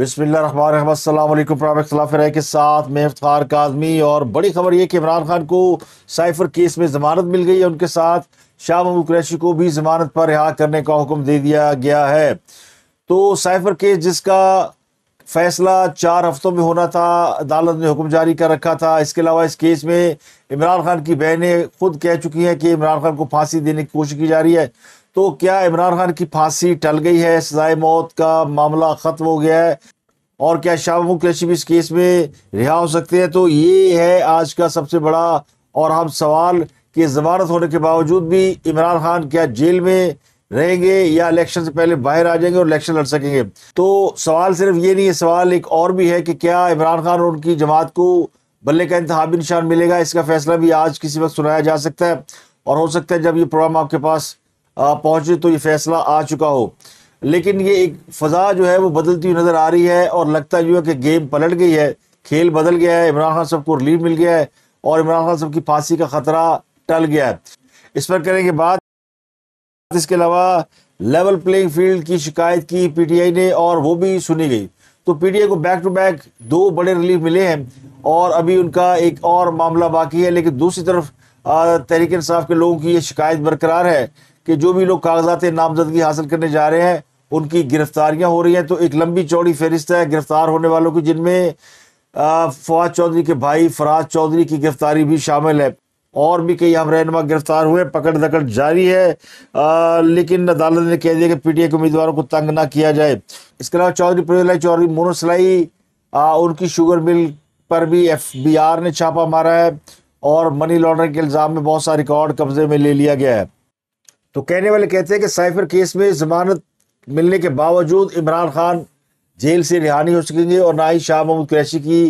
बिसमीम के साथ मैं इफ्तार काजमी और बड़ी खबर यह कि इमरान खान को साइफर केस में ज़मानत मिल गई है उनके साथ शाह महमूद कुरैशी को भी ज़मानत पर रिहा करने का हुक्म दे दिया गया है तो साइफर केस जिसका फैसला चार हफ्तों में होना था अदालत ने हुक्म जारी कर रखा था इसके अलावा इस केस में इमरान खान की बहनें खुद कह चुकी हैं कि इमरान खान को फांसी देने की कोशिश की जा रही है तो क्या इमरान खान की फांसी टल गई है सजाए मौत का मामला ख़त्म हो गया है और क्या शाह कैशी भी इस केस में रिहा हो सकते हैं तो ये है आज का सबसे बड़ा और हम सवाल कि जमानत होने के बावजूद भी इमरान खान क्या जेल में रहेंगे या इलेक्शन से पहले बाहर आ जाएंगे और इलेक्शन लड़ सकेंगे तो सवाल सिर्फ ये नहीं है सवाल एक और भी है कि क्या इमरान खान और उनकी जमात को बल्ले का इंतबी निशान मिलेगा इसका फैसला भी आज किसी वक्त सुनाया जा सकता है और हो सकता है जब ये प्रोग्राम आपके पास पहुँचे तो ये फैसला आ चुका हो लेकिन ये एक फ़ज़ा जो है वो बदलती हुई नज़र आ रही है और लगता जो है कि गेम पलट गई है खेल बदल गया है इमरान खान साहब को रिलीफ मिल गया है और इमरान खान साहब की फांसी का ख़तरा टल गया है इस पर करेंगे बात इसके अलावा लेवल प्लेइंग फील्ड की शिकायत की पीटीआई ने और वो भी सुनी गई तो पीटीआई को बैक टू बैक दो बड़े रिलीफ मिले हैं और अभी उनका एक और मामला बाकी है लेकिन दूसरी तरफ तहरीक इंसाफ के लोगों की ये शिकायत बरकरार है कि जो भी लोग कागजात नामजदगी हासिल करने जा रहे हैं उनकी गिरफ्तारियां हो रही हैं तो एक लंबी चौड़ी फहरिस्त है गिरफ्तार होने वालों की जिनमें फवाद चौधरी के भाई फराज चौधरी की गिरफ्तारी भी शामिल है और भी कई हम रहनमा गिरफ्तार हुए पकड़ दकड़ जारी है आ, लेकिन अदालत ने कह दिया कि आई के उम्मीदवारों को तंग ना किया जाए इसके अलावा चौधरी प्रेमलाई चौधरी मोनोसलाई उनकी शुगर मिल पर भी एफ बी आर ने छापा मारा है और मनी लॉन्ड्रिंग के इल्ज़ाम में बहुत सारे रिकॉर्ड कब्जे में ले लिया गया है तो कहने वाले कहते हैं कि साइफर केस में जमानत मिलने के बावजूद इमरान खान जेल से रिहा नहीं हो सकेंगे और ना ही शाह महमूद कैशी की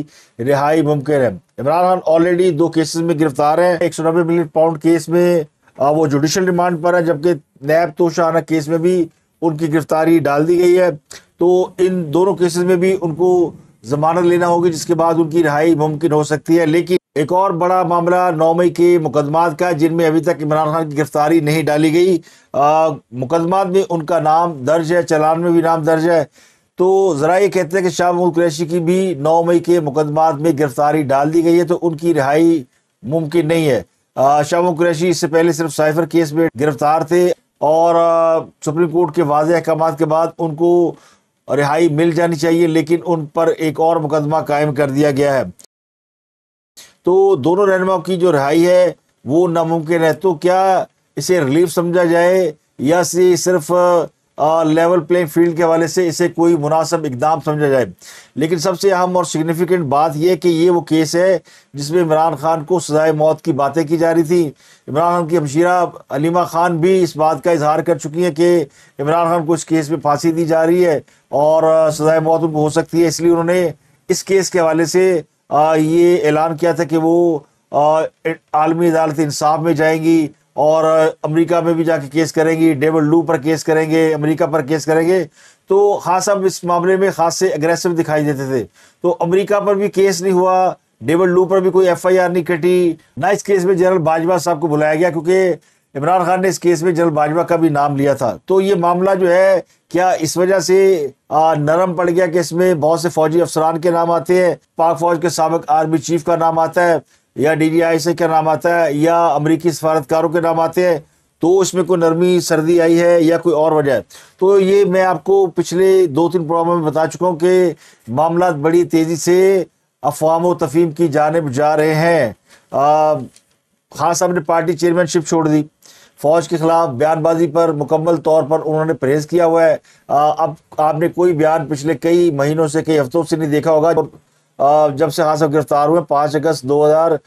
रिहाई मुमकिन है इमरान खान ऑलरेडी दो केसेस में गिरफ्तार है एक सौ नब्बे मिलियन पाउंड केस में वो जुडिशल रिमांड पर है जबकि नैब तो शाहाना केस में भी उनकी गिरफ्तारी डाल दी गई है तो इन दोनों केसेस में भी उनको जमानत लेना होगी जिसके बाद उनकी रिहाई मुमकिन हो सकती है लेकिन एक और बड़ा मामला नौ मई के मुकदमात का जिनमें अभी तक इमरान खान की गिरफ्तारी नहीं डाली गई मुकदमात में उनका नाम दर्ज है चलान में भी नाम दर्ज है तो ज़रा ये कहते हैं कि शाह कुरैशी की भी नौ मई के मुकदमात में गिरफ्तारी डाल दी गई है तो उनकी रिहाई मुमकिन नहीं है शाह कुरैशी इससे पहले सिर्फ साइफर केस में गिरफ्तार थे और सुप्रीम कोर्ट के वाज अहकाम के बाद उनको रिहाई मिल जानी चाहिए लेकिन उन पर एक और मुकदमा कायम कर दिया गया है तो दोनों रहनुमाओं की जो रहाई है वो नामुमकिन है तो क्या इसे रिलीफ समझा जाए या से सिर्फ आ, लेवल प्लेइंग फील्ड के हवाले से इसे कोई मुनासब इकदाम समझा जाए लेकिन सबसे अहम और सिग्निफिकेंट बात यह कि ये वो केस है जिसमें इमरान खान को सजाए मौत की बातें की जा रही थी इमरान खान की हमशीरा अलीमा खान भी इस बात का इजहार कर चुकी हैं कि इमरान खान को इस केस में फांसी दी जा रही है और सजाए मौत उनको हो सकती है इसलिए उन्होंने इस केस के हवाले से ये ऐलान किया था कि वो आलमी अदालत इंसाफ में जाएंगी और अमेरिका में भी जाके केस करेंगी डेविड लू पर केस करेंगे अमेरिका पर केस करेंगे तो खास अब इस मामले में खास से अग्रेसिव दिखाई देते थे तो अमेरिका पर भी केस नहीं हुआ डेविड लू पर भी कोई एफआईआर नहीं कटी ना इस केस में जनरल बाजवा साहब को बुलाया गया क्योंकि इमरान खान ने इस केस में जनरल बाजवा का भी नाम लिया था तो ये मामला जो है क्या इस वजह से नरम पड़ गया कि इसमें बहुत से फौजी अफसरान के नाम आते हैं पाक फौज के सबक आर्मी चीफ का नाम आता है या डी जी आई से क्या नाम आता है या अमरीकी सफारतकारों के नाम आते हैं तो उसमें कोई नरमी सर्दी आई है या कोई और वजह है तो ये मैं आपको पिछले दो तीन प्रोग्राम में बता चुका हूँ कि मामला बड़ी तेज़ी से अफवाम व तफीम की जानब जा रहे हैं खास साहब ने पार्टी चेयरमैनशिप छोड़ दी फौज के खिलाफ बयानबाजी पर मुकम्मल तौर पर उन्होंने परहेज किया हुआ है आ, अब आपने कोई बयान पिछले कई महीनों से कई हफ्तों से नहीं देखा होगा और जब से हाथ गिरफ्तार हुए पाँच अगस्त दो हज़ार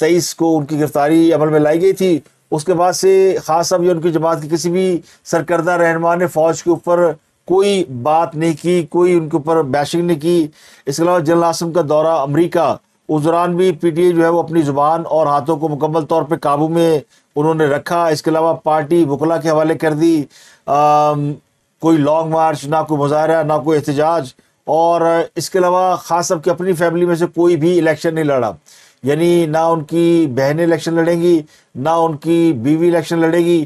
तेईस को उनकी गिरफ्तारी अमल में लाई गई थी उसके बाद से खास साहब या उनकी जमात की किसी भी सरकर्दा रहनमा ने फौज के ऊपर कोई बात नहीं की कोई उनके ऊपर बैशिंग नहीं की इसके अलावा जनरल आसम का दौरा अमरीका उस दौरान भी पीटीए जो है वो अपनी ज़ुबान और हाथों को मुकम्मल तौर पर काबू में उन्होंने रखा इसके अलावा पार्टी वकला के हवाले कर दी आ, कोई लॉन्ग मार्च ना कोई मुजाहरा ना कोई एहतजाज और इसके अलावा ख़ास सब की अपनी फैमिली में से कोई भी इलेक्शन नहीं लड़ा यानी ना उनकी बहनें इलेक्शन लड़ेंगी ना उनकी बीवी इलेक्शन लड़ेगी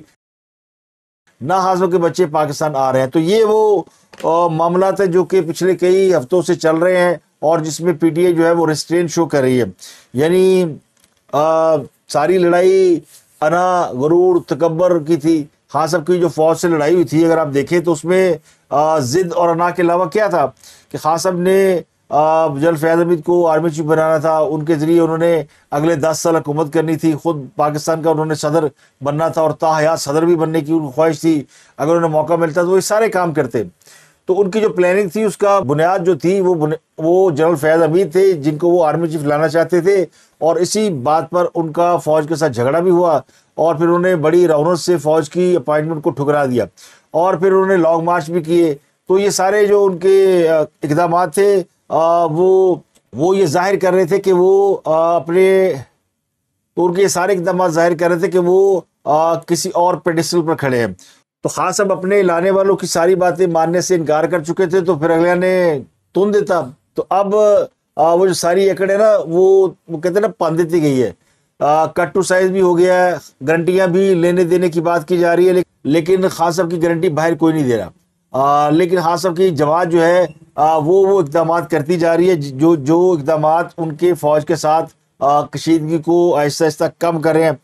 ना हाजमों के बच्चे पाकिस्तान आ रहे हैं तो ये वो मामला है जो कि पिछले कई हफ्तों से चल रहे हैं और जिसमें पीटीए जो है वो रेस्ट्रेन शो कर रही है यानी सारी लड़ाई अना गरूर तकबर की थी खास हाँ, साहब की जो फौज से लड़ाई हुई थी अगर आप देखें तो उसमें ज़िद और अना के अलावा क्या था कि खास हाँ, साहब ने जनरल फैज़ हमीद को आर्मी चीफ बनाना था उनके ज़रिए उन्होंने अगले दस साल हुकूमत करनी थी ख़ुद पाकिस्तान का उन्होंने सदर बनना था और ताहयात सदर भी बनने की उनकी ख्वाहिश थी अगर उन्हें मौका मिलता तो वो सारे काम करते तो उनकी जो प्लानिंग थी उसका बुनियाद जो थी वो वो जनरल फैज अमीर थे जिनको वो आर्मी चीफ लाना चाहते थे और इसी बात पर उनका फौज के साथ झगड़ा भी हुआ और फिर उन्होंने बड़ी रौनक से फौज की अपॉइंटमेंट को ठुकरा दिया और फिर उन्होंने लॉन्ग मार्च भी किए तो ये सारे जो उनके इकदाम थे वो वो ये जाहिर कर रहे थे कि वो अपने तो उनके ये सारे इकदाम जाहिर कर रहे थे कि वो आ, किसी और पेडिस्टल पर खड़े हैं तो खान साहब अपने लाने वालों की सारी बातें मानने से इनकार कर चुके थे तो फिर अगला ने तुन देता तो अब आ, वो जो सारी एकड़ है ना वो वो कहते हैं ना पान देती गई है आ, कट टू साइज भी हो गया है गारंटियाँ भी लेने देने की बात की जा रही है ले, लेकिन खान साहब की गारंटी बाहर कोई नहीं दे रहा आ, लेकिन खान साहब की जवाब जो है आ, वो वो इकदाम करती जा रही है जो जो इकदाम उनके फ़ौज के साथ कशीदगी को आहिस्ता आहिस्ता कम कर रहे हैं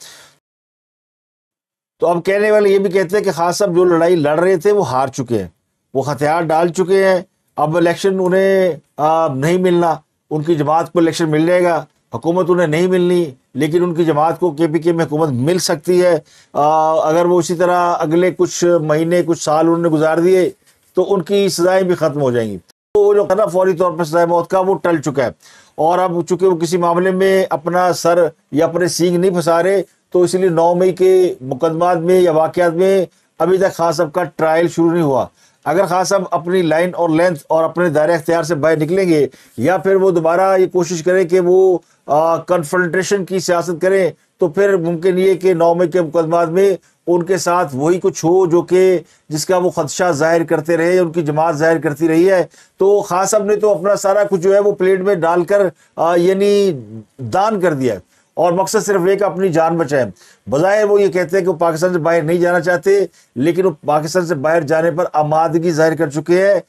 तो अब कहने वाले ये भी कहते हैं कि खास हाँ साहब जो लड़ाई लड़ रहे थे वो हार चुके हैं वो हथियार डाल चुके हैं अब इलेक्शन उन्हें नहीं मिलना उनकी जमात को इलेक्शन मिल जाएगा हुकूमत उन्हें नहीं मिलनी लेकिन उनकी जमात को के पी के में हुकूमत मिल सकती है आ, अगर वो इसी तरह अगले कुछ महीने कुछ साल उन्होंने गुजार दिए तो उनकी सज़ाएँ भी ख़त्म हो जाएंगी तो वो जो करा फौरी तौर पर सज़ाए मौत का वो टल चुका है और अब चूंकि वो किसी मामले में अपना सर या अपने सींग नहीं फंसा रहे तो इसलिए नौ मई के मुकदमात में या वाक़ात में अभी तक खास साहब का ट्रायल शुरू नहीं हुआ अगर खास साहब अपनी लाइन और लेंथ और अपने दायरे अख्तियार से बाहर निकलेंगे या फिर वो दोबारा ये कोशिश करें कि वो कन्फ्रंटेशन की सियासत करें तो फिर मुमकिन ये कि नौ मई के मुकदमात में उनके साथ वही कुछ हो जो कि जिसका वो खदशा जाहिर करते रहे उनकी जमात जाहिर करती रही है तो खास साहब ने तो अपना सारा कुछ जो है वो प्लेट में डालकर यानी दान कर दिया है और मकसद सिर्फ एक अपनी जान बचाए बजाय वो ये कहते हैं कि वो पाकिस्तान से बाहर नहीं जाना चाहते लेकिन वो पाकिस्तान से बाहर जाने पर आमादगी जाहिर कर चुके हैं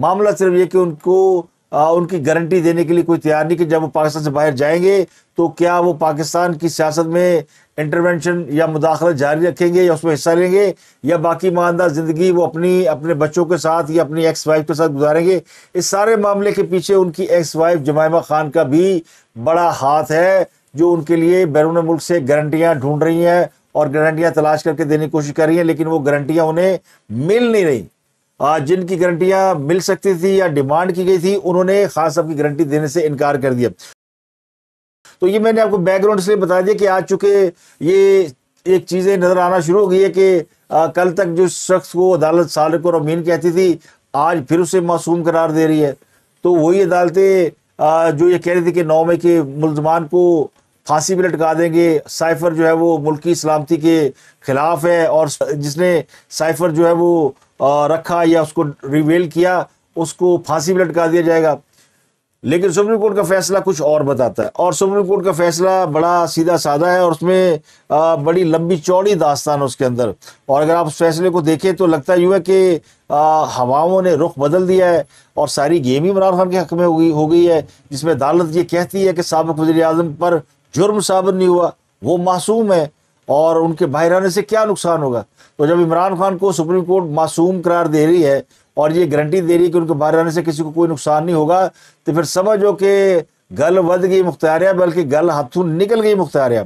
मामला सिर्फ ये कि उनको आ, उनकी गारंटी देने के लिए कोई तैयार नहीं कि जब वो पाकिस्तान से बाहर जाएंगे तो क्या वो पाकिस्तान की सियासत में इंटरवेंशन या मुदाखलत जारी रखेंगे या उसमें हिस्सा लेंगे या बाकी ईमानदार ज़िंदगी वो अपनी अपने बच्चों के साथ या अपनी एक्स वाइफ के साथ गुजारेंगे इस सारे मामले के पीछे उनकी एक्स वाइफ जमायमा खान का भी बड़ा हाथ है जो उनके लिए बैरून मुल्क से गारंटियां ढूंढ रही हैं और गारंटियां तलाश करके देने की कोशिश कर रही हैं लेकिन वो गारंटियां उन्हें मिल नहीं रही जिनकी गारंटियां मिल सकती थी या डिमांड की गई थी उन्होंने खास साहब की गारंटी देने से इनकार कर दिया तो ये मैंने आपको बैकग्राउंड इसलिए बता दिया कि आज चुके ये एक चीज़ें नज़र आना शुरू हो गई है कि आ, कल तक जो शख्स को अदालत साल को रमीन कहती थी आज फिर उसे मासूम करार दे रही है तो वही अदालतें जो ये कह रही थी कि नौ मई के मुलजमान को फांसी भी लटका देंगे साइफर जो है वो मुल्की सलामती के खिलाफ है और जिसने साइफर जो है वो रखा या उसको रिवेल किया उसको फांसी भी लटका दिया जाएगा लेकिन सुप्रीम कोर्ट का फैसला कुछ और बताता है और सुप्रीम कोर्ट का फैसला बड़ा सीधा साधा है और उसमें बड़ी लंबी चौड़ी दास्तान है उसके अंदर और अगर आप उस फैसले को देखें तो लगता यूँ है कि हवाओं ने रुख बदल दिया है और सारी गेम ही इमरान खान के हक में हो गई हो गई है जिसमें अदालत ये कहती है कि सबक वजी अजम पर जुर्म साबित नहीं हुआ वो मासूम है और उनके बाहर आने से क्या नुकसान होगा तो जब इमरान खान को सुप्रीम कोर्ट मासूम करार दे रही है और ये गारंटी दे रही है कि उनके बाहर आने से किसी को कोई नुकसान नहीं होगा तो फिर समझो कि गल बद गई मुख्तार बल्कि गल हाथों निकल गई मुख्तारिया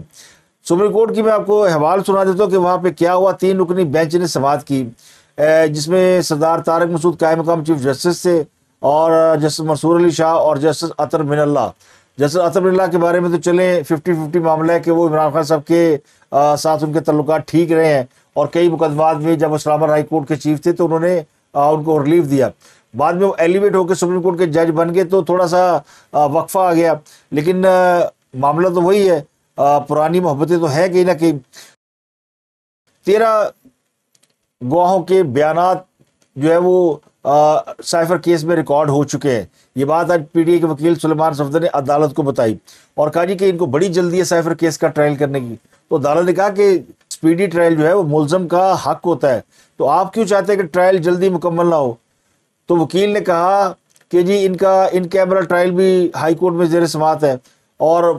सुप्रीम कोर्ट की मैं आपको हवाल सुना देता हूँ कि वहाँ पर क्या हुआ तीन रुकनी बेंच ने समात की जिसमें सरदार तारक मसूद कायम मकाम चीफ जस्टिस थे और जस्टिस मंसूर अली शाह और जस्टिस अतर मिनल्ला जैसे असम्ला के बारे में तो चले फिफ्टी फिफ्टी मामला है कि वो इमरान खान साहब के आ, साथ उनके तल्लुक ठीक रहे हैं और कई मुकदमात में जब इस्लामा हाई कोर्ट के चीफ थे तो उन्होंने आ, उनको रिलीफ दिया बाद में वो एलिवेट होकर सुप्रीम कोर्ट के जज बन गए तो थोड़ा सा आ, वक्फा आ गया लेकिन आ, मामला तो वही है आ, पुरानी मोहब्बतें तो है कहीं ना कहीं तेरह गवाहों के बयान जो है वो साइफर केस में रिकॉर्ड हो चुके हैं ये बात आज पीडीए के वकील सुलेमान सफदर ने अदालत को बताई और कहा जी कि इनको बड़ी जल्दी है साइफर केस का ट्रायल करने की तो अदालत ने कहा कि स्पीडी ट्रायल जो है वो मुलजम का हक होता है तो आप क्यों चाहते हैं कि ट्रायल जल्दी मुकम्मल ना हो तो वकील ने कहा कि जी इनका इन कैमरा ट्रायल भी हाई कोर्ट में जेर समात है और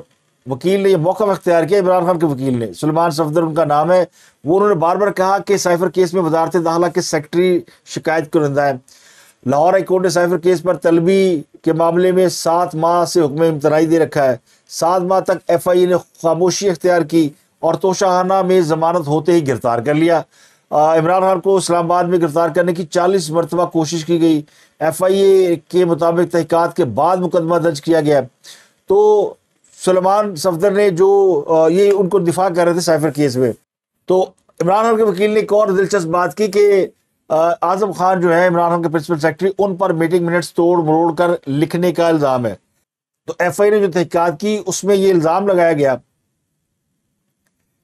वकील ने ये मौका अख्तियार किया इमरान खान के वकील ने सलमान सफदर उनका नाम है वो उन्होंने बार बार कहा कि साइफर केस में वजारत दाखिला के सेक्रेटरी शिकायत करंदा है लाहौर हाई कोर्ट ने साइफर केस पर तलबी के मामले में सात माह से हुक्म इम्तनाई दे रखा है सात माह तक एफ आई ए ने खामोशी अख्तियार की और तोशाहाना में जमानत होते ही गिरफ्तार कर लिया इमरान खान को इस्लामाबाद में गिरफ्तार करने की चालीस मरतबा कोशिश की गई एफ आई ए के मुताबिक तहक़ात के बाद मुकदमा दर्ज किया गया तो सलमान सफदर ने जो ये उनको दिफा कर रहे थे साइफर केस में तो इमरान खान के वकील ने एक और दिलचस्प बात की कि आजम खान जो है इमरान खान के प्रिंसिपल सेक्रेटरी उन पर मीटिंग मिनट्स तोड़ मरोड़ कर लिखने का इल्ज़ाम है तो एफ आई ने जो तहकियात की उसमें यह इल्ज़ाम लगाया गया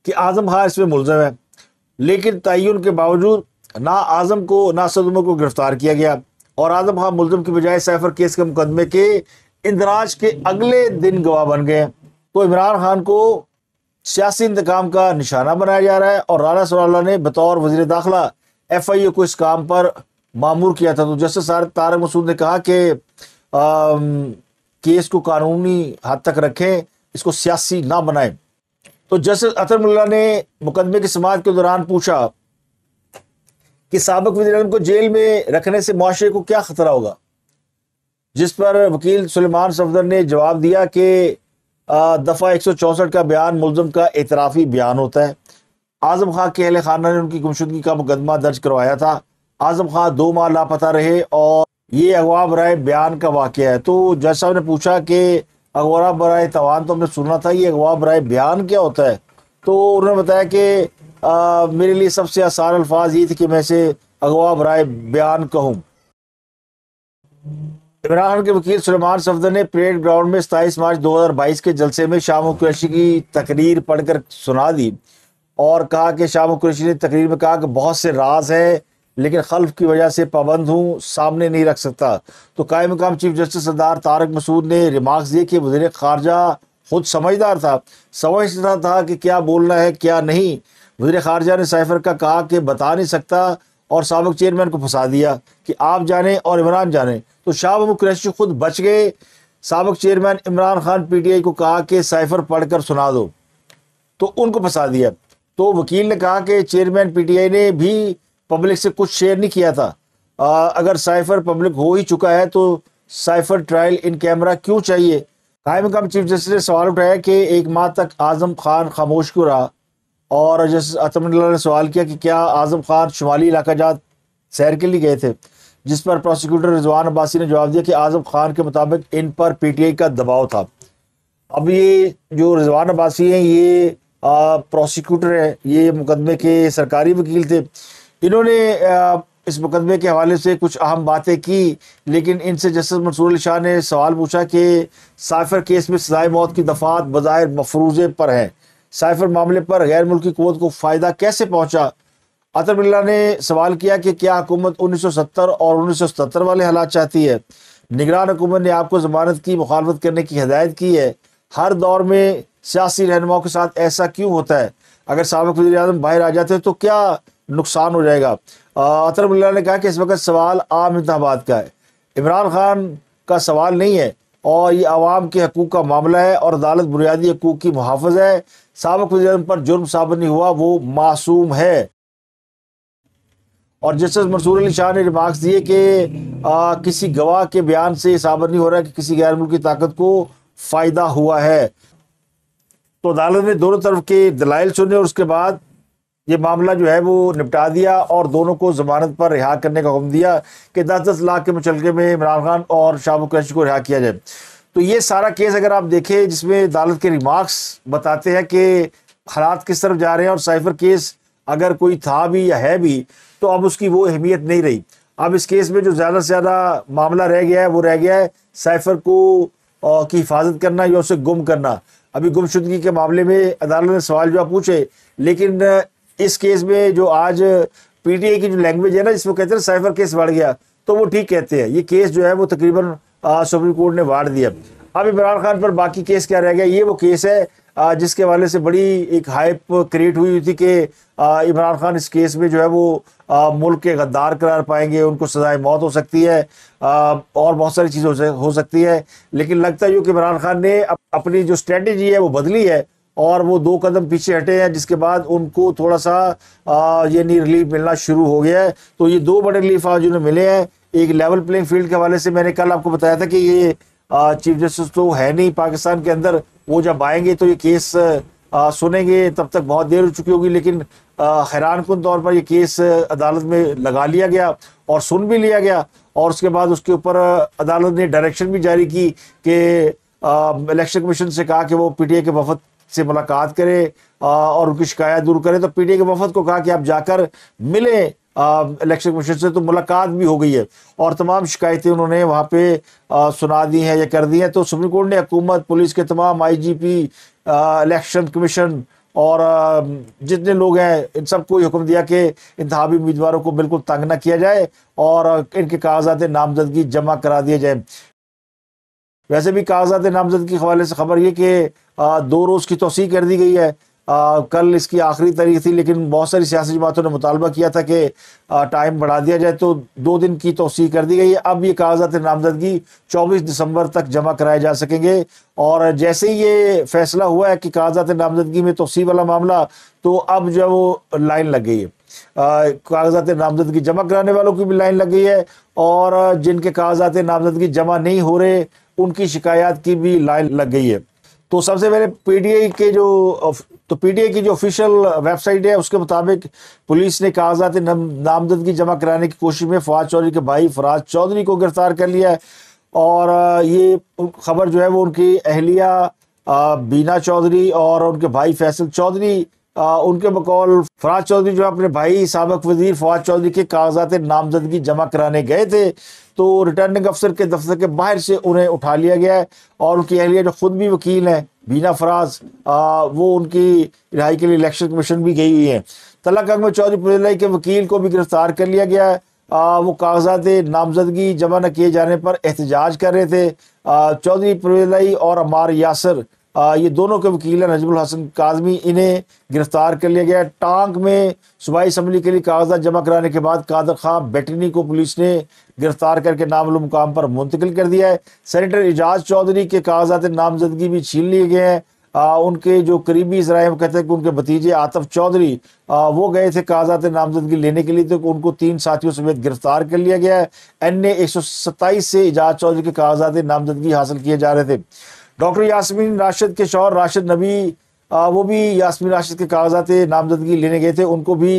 कि आजम खान इसमें मुलजम है लेकिन तयन के बावजूद ना आजम को ना सदमे को गिरफ्तार किया गया और आजम खान मुलजम की बजाय सैफर केस के मुकदमे के इंदराज के अगले दिन गवाह बन गए तो इमरान खान को सियासी इंतकाम का निशाना बनाया जा रहा है और राना सलाल्ला ने बतौर वजीर दाखिला एफ आई ए को इस काम पर मामूर किया था तो जस्टिस तारक मसूद ने कहा कि केस को कानूनी हद तक रखें इसको सियासी ना बनाएं तो जस्टिस अतर ने मुकदमे की समाज के दौरान पूछा कि सबक वजी को जेल में रखने से मुआरे को क्या खतरा होगा जिस पर वकील सलेमान सफदर ने जवाब दिया कि दफ़ा एक सौ चौसठ का बयान मुलम का एतराफ़ी बयान होता है आजम खां के अहल खाना ने उनकी गुमशुदगी का मुकदमा दर्ज करवाया था आजम खां दो माह लापता रहे और ये अगवा बराए बयान का वाक़ है तो जज साहब ने पूछा कि अगवा बराए तवान तो हमने सुना था ये अगवा बराए बयान क्या होता है तो उन्होंने बताया कि मेरे लिए सबसे आसान अल्फाज ये थे कि मैं इसे अगवा बराए बयान कहूँ इमरान खान के वकील सुलेमान सफदर ने परेड ग्राउंड में सताईस मार्च 2022 के जलसे में शाम को की तकरीर पढ़कर सुना दी और कहा कि शाम कुरैशी ने तकरीर में कहा कि बहुत से राज हैं लेकिन खल्फ की वजह से पाबंद हूँ सामने नहीं रख सकता तो कायम मकाम चीफ जस्टिस सरदार तारक मसूद ने रिमार्क्स दिए कि वजीर खारजा खुद समझदार था समझता था कि क्या बोलना है क्या नहीं वजी खारजा ने सैफर का कहा कि बता नहीं सकता और सबक चेयरमैन को फंसा दिया कि आप जाने और इमरान जाने तो शाह महमूद कुरैशी खुद बच गए सबक chairman Imran Khan P T I को कहा कि साइफर कर सुना दो तो उनको फंसा दिया तो वकील ने कहा कि चेयरमैन पीटीआई ने भी पब्लिक से कुछ शेयर नहीं किया था आ, अगर साइफर पब्लिक हो ही चुका है तो साइफर ट्रायल इन कैमरा क्यों चाहिए कायम कम चीफ जस्टिस ने सवाल उठाया कि एक माह तक आजम खान खामोश क्यों रहा और जस्टिस अतमल्ला ने सवाल किया कि क्या आजम खान शुमाली इलाका जात सैर के लिए गए थे जिस पर प्रोसिक्यूटर रिजवान अब्बासी ने जवाब दिया कि आजम खान के मुताबिक इन पर पीटीआई का दबाव था अब ये जो रिजवान अब्बासी हैं ये प्रोसिक्यूटर हैं ये मुकदमे के सरकारी वकील थे इन्होंने इस मुकदमे के हवाले से कुछ अहम बातें की लेकिन इनसे जस्टिस मंसूर अली शाह ने सवाल पूछा कि साइफर केस में सजाए मौत की दफात बज़ाहिर मफरूजे पर है साइफर मामले पर गैर मुल्की कोत को फ़ायदा कैसे पहुँचा अतर बिल्ला ने सवाल किया कि क्या हुकूमत 1970 और 1977 वाले हालात चाहती है निगरान हुकूमत ने आपको जमानत की मुखालफत करने की हदायत की है हर दौर में सियासी रहनुमाओं के साथ ऐसा क्यों होता है अगर सबक वजी अजम बाहर आ जाते हैं तो क्या नुकसान हो जाएगा अतर ने कहा कि इस वक्त सवाल आम इंतबाद का है इमरान खान का सवाल नहीं है और ये आवाम के हकूक़ का मामला है और अदालत बुनियादी हकूक़ की मुहाफ़ है सबक वजी पर जुर्म साबित नहीं हुआ वो मासूम है और जस्टिस मंसूर अली शाह ने रिमार्क्स दिए कि किसी गवाह के बयान से साबित नहीं हो रहा है कि किसी गैर मुल्की ताकत को फ़ायदा हुआ है तो अदालत ने दोनों तरफ के दलाइल सुने और उसके बाद ये मामला जो है वो निपटा दिया और दोनों को जमानत पर रिहा करने का हुक्म दिया कि दस दस लाख के मुचलके में इमरान खान और शाह कैश को रिहा किया जाए तो ये सारा केस अगर आप देखें जिसमें अदालत के रिमार्क्स बताते हैं कि हालात किस तरफ जा रहे हैं और साइफर केस अगर कोई था भी या है भी तो अब उसकी वो अहमियत नहीं रही अब इस केस में जो ज़्यादा से ज़्यादा मामला रह गया है वो रह गया है साइफर को की हिफाजत करना या उसे गुम करना अभी गुमशुदगी के मामले में अदालत ने सवाल जो पूछे लेकिन इस केस में जो आज पीटीए की जो लैंग्वेज है ना जिसमें कहते हैं साइफर केस बढ़ गया तो वो ठीक कहते हैं ये केस जो है वो तकरीबन सुप्रीम कोर्ट ने वाड़ दिया अब इमरान खान पर बाकी केस क्या रह गया ये वो केस है जिसके हवाले से बड़ी एक हाइप क्रिएट हुई थी कि इमरान खान इस केस में जो है वो मुल्क के गद्दार करार पाएंगे उनको सजाए मौत हो सकती है और बहुत सारी चीज़ हो, हो सकती है लेकिन लगता है यूँ कि इमरान खान ने अपनी जो स्ट्रेटेजी है वो बदली है और वो दो कदम पीछे हटे हैं जिसके बाद उनको थोड़ा सा ये नहीं रिलीफ मिलना शुरू हो गया है तो ये दो बड़े रिलीफ आज उन्हें मिले हैं एक लेवल प्लेइंग फील्ड के हवाले से मैंने कल आपको बताया था कि ये आ, चीफ जस्टिस तो है नहीं पाकिस्तान के अंदर वो जब आएंगे तो ये केस आ, सुनेंगे तब तक बहुत देर हो चुकी होगी लेकिन हैरान कन तौर पर यह केस अदालत में लगा लिया गया और सुन भी लिया गया और उसके बाद उसके ऊपर अदालत ने डायरेक्शन भी जारी की कि इलेक्शन कमीशन से कहा कि वो पीटीए के वफद से मुलाकात करे और उनकी शिकायत दूर करे तो पीटीए के वफद को कहा कि आप जाकर मिले इलेक्शन कमीशन से तो मुलाकात भी हो गई है और तमाम शिकायतें उन्होंने वहाँ पे आ, सुना दी हैं या कर दी हैं तो सुप्रीम कोर्ट ने हुकूमत पुलिस के तमाम आईजीपी इलेक्शन कमीशन और जितने लोग हैं इन सबको हुक्म दिया कि इंतबी उम्मीदवारों को बिल्कुल तंग ना किया जाए और इनके कागजात नामजदगी जमा करा दिए जाए वैसे भी कागजात नामजद के हवाले से खबर ये कि दो रोज़ की तोसी कर दी गई है आ, कल इसकी आखिरी तारीख थी लेकिन बहुत सारी सियासी जमातों ने मुतालबा किया था कि टाइम बढ़ा दिया जाए तो दो दिन की तोसी कर दी गई है अब ये कागजात नामजदगी चौबीस दिसंबर तक जमा कराए जा सकेंगे और जैसे ही ये फैसला हुआ है कि कागजात नामजदगी में तोसी वाला मामला तो अब जो वो लाइन लग गई है कागजात नामजदगी जमा कराने वालों की भी लाइन लग गई है और जिनके कागजात नामजदगी जमा नहीं हो रहे उनकी शिकायत की भी लाइन लग गई है तो सबसे पहले पीडीआई के जो तो पीडीआई की जो ऑफिशियल वेबसाइट है उसके मुताबिक पुलिस ने कागजात नामजदगी जमा कराने की कोशिश में फवाद चौधरी के भाई फराज चौधरी को गिरफ्तार कर लिया है और ये खबर जो है वो उनकी अहलिया बीना चौधरी और उनके भाई फैसल चौधरी आ, उनके बकौल फराज चौधरी जो अपने भाई सबक वजीर फवाद चौधरी के कागजात नामजदगी जमा कराने गए थे तो रिटर्निंग अफसर के दफ्तर के बाहर से उन्हें उठा लिया गया है और उनकी अहलिया जो खुद भी वकील हैं बीना फराज आ, वो उनकी रिहाई के लिए इलेक्शन कमीशन भी गई हुई है तलाक में चौधरी पुलिस के वकील को भी गिरफ्तार कर लिया गया है आ, वो कागजात नामजदगी जमा न किए जाने पर एहतजाज कर रहे थे चौधरी पुलिस और अमार यासर आ, ये दोनों के वकील हैं नजमुल हसन काजमी इन्हें गिरफ्तार कर लिया गया टांग में सूबाई इसम्बली के लिए कागजात जमा कराने के बाद कादर खां बेटनी को पुलिस ने गिरफ्तार करके नामलूम मुकाम पर मुंतकिल कर दिया है सेनेटर एजाज चौधरी के कागजात नामजदगी भी छीन लिए गए हैं आ, उनके जो करीबी जराए कहते हैं कि उनके भतीजे आतफ चौधरी आ, वो गए थे कागजात नामजदगी लेने के लिए तो उनको तीन साथियों समेत गिरफ्तार कर लिया गया है एन ए एक सौ सत्ताईस से एजाज चौधरी के कागजात नामजदगी हासिल किए जा रहे थे डॉक्टर यासमीन राशिद के शौर राशिद नबी वो भी यासमीन राशिद के कागजात नामजदगी लेने गए थे उनको भी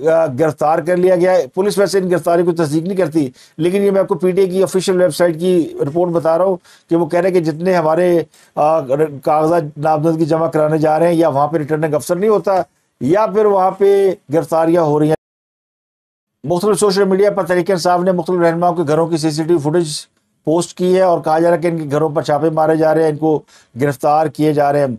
गिरफ्तार कर लिया गया है पुलिस वैसे इन गिरफ्तारी को तस्दीक नहीं करती लेकिन ये मैं आपको पीटीए की ऑफिशियल वेबसाइट की रिपोर्ट बता रहा हूँ कि वो कह रहे हैं कि जितने हमारे कागजात नामजदगी जमा कराने जा रहे हैं या वहाँ पर रिटर्निंग अफसर नहीं होता या फिर वहाँ पर गिरफ्तारियाँ हो रही हैं मुख्तु सोशल मीडिया पर तरीके साहब ने मुख्तु रहनुमाओं के घरों की सीसीटीवी फुटेज पोस्ट की है और कहा जा रहा है कि इनके घरों पर छापे मारे जा रहे हैं इनको गिरफ्तार किए जा रहे हैं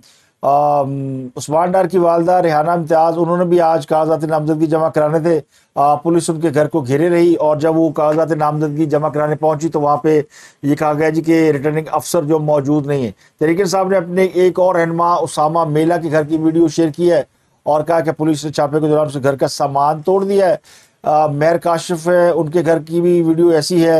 उस्मान डार की वालदा रिहाना इम्तियाज़ उन्होंने भी आज कागजात नामजदगी जमा कराने थे आ, पुलिस उनके घर को घेरे रही और जब वो कागजात नामजदगी जमा कराने पहुंची तो वहाँ पे ये कहा गया जी कि रिटर्निंग अफसर जो मौजूद नहीं है तरीके साहब ने अपने एक और रहनमा उसामा मेला के घर की वीडियो शेयर की है और कहा कि पुलिस ने छापे के दौरान उस घर का सामान तोड़ दिया है मेहर काशिफ है उनके घर की भी वीडियो ऐसी है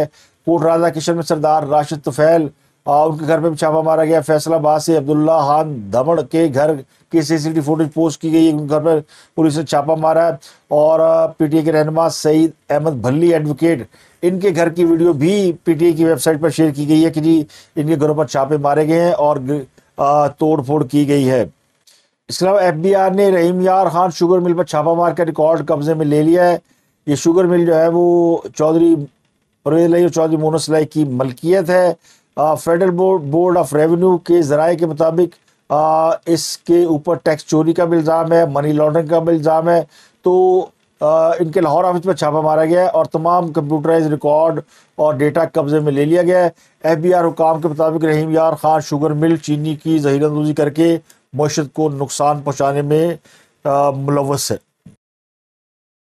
कोट राजा किशन में सरदार राशिद तुफैल और उनके घर पर भी छापा मारा गया फैसलाबाद से अब्दुल्ला खान धमड़ के घर की सीसीटीवी फुटेज पोस्ट की गई उनके घर पर पुलिस ने छापा मारा है और ए के रहनमा सईद अहमद भल्ली एडवोकेट इनके घर की वीडियो भी पीटीए की वेबसाइट पर शेयर की गई है कि जी इनके घरों पर छापे मारे गए हैं और तोड़फोड़ की गई है इसके अलावा एफ ने रहीम यार खान शुगर मिल पर छापा मार कर रिकॉर्ड कब्जे में ले लिया है ये शुगर मिल जो है वो चौधरी परवेज चौधरी मोहन सलाई की मलकियत है federal board board of revenue के ज़राए के मुताबिक इसके ऊपर टैक्स चोरी का भी इल्ज़ाम है मनी लॉन्ड्रिंग का भी इल्ज़ाम है तो आ, इनके लाहौर ऑफिस पर छापा मारा गया है और तमाम कंप्यूटराइज रिकॉर्ड और डेटा कब्जे में ले लिया गया है एफ बी आर हुकाम के मुताबिक रहीम यार खान शुगर मिल चीनी की जहरानंदोजी करके मीशत को नुकसान पहुँचाने में मुलवस है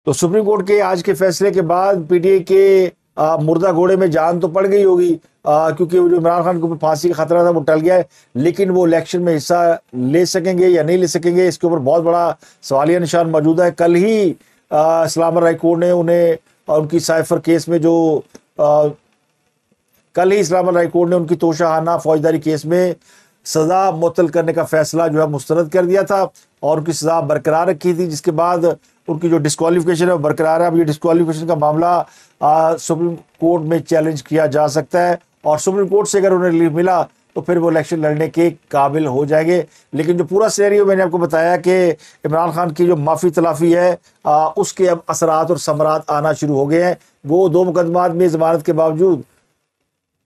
तो सुप्रीम कोर्ट के आज के फैसले के बाद पी टी ए के मुर्दा घोड़े में जान तो पड़ गई होगी क्योंकि जो इमरान खान के ऊपर फांसी का खतरा था वो टल गया है लेकिन वो इलेक्शन में हिस्सा ले सकेंगे या नहीं ले सकेंगे इसके ऊपर बहुत बड़ा सवालिया निशान मौजूद है कल ही इस्लाम राय कोर्ट ने उन्हें और उनकी साइफर केस में जो आ, कल ही इस्लाम राय कोर्ट ने उनकी तोशाहाना फौजदारी केस में सज़ा मुतल करने का फैसला जो है मुस्रद कर दिया था और उनकी सज़ा बरकरार रखी थी जिसके बाद उनकी जो डिस्कवालिफिकेशन है बरकरार है अब ये डिस्कवालिफ़िकेशन का मामला सुप्रीम कोर्ट में चैलेंज किया जा सकता है और सुप्रीम कोर्ट से अगर उन्हें रिलीफ मिला तो फिर वो इलेक्शन लड़ने के काबिल हो जाएंगे लेकिन जो पूरा शहरी मैंने आपको बताया कि इमरान खान की जो माफ़ी तलाफ़ी है आ, उसके अब असरात और समरात आना शुरू हो गए हैं वो दो मुकदमात में ज़मानत के बावजूद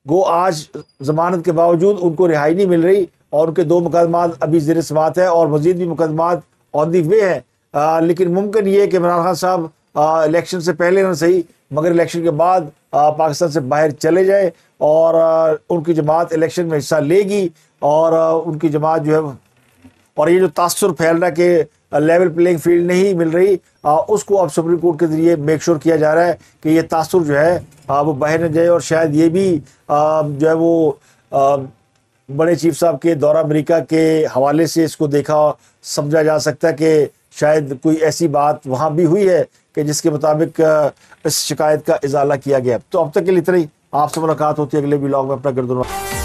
वो आज ज़मानत के बावजूद उनको रिहाई नहीं मिल रही और उनके दो मुकदमा अभी जेर समात है और मजीद भी मुकदमात ऑन दी वे हैं आ, लेकिन मुमकिन ये कि इमरान खान साहब इलेक्शन से पहले ना सही मगर इलेक्शन के बाद आ, पाकिस्तान से बाहर चले जाए और आ, उनकी जमात इलेक्शन में हिस्सा लेगी और आ, उनकी जमात जो है और ये जो तासर फैल रहा कि लेवल प्लेइंग फील्ड नहीं मिल रही आ, उसको अब सुप्रीम कोर्ट के ज़रिए मेक श्योर किया जा रहा है कि ये तासर जो है आ, वो बाहर न जाए और शायद ये भी आ, जो है वो आ, बड़े चीफ साहब के दौरा अमरीका के हवाले से इसको देखा समझा जा सकता है कि शायद कोई ऐसी बात वहाँ भी हुई है कि जिसके मुताबिक इस शिकायत का इजाला किया गया तो अब तक के लिए इतना ही आपसे मुलाकात होती है अगले ब्लॉग में अपना गर्दन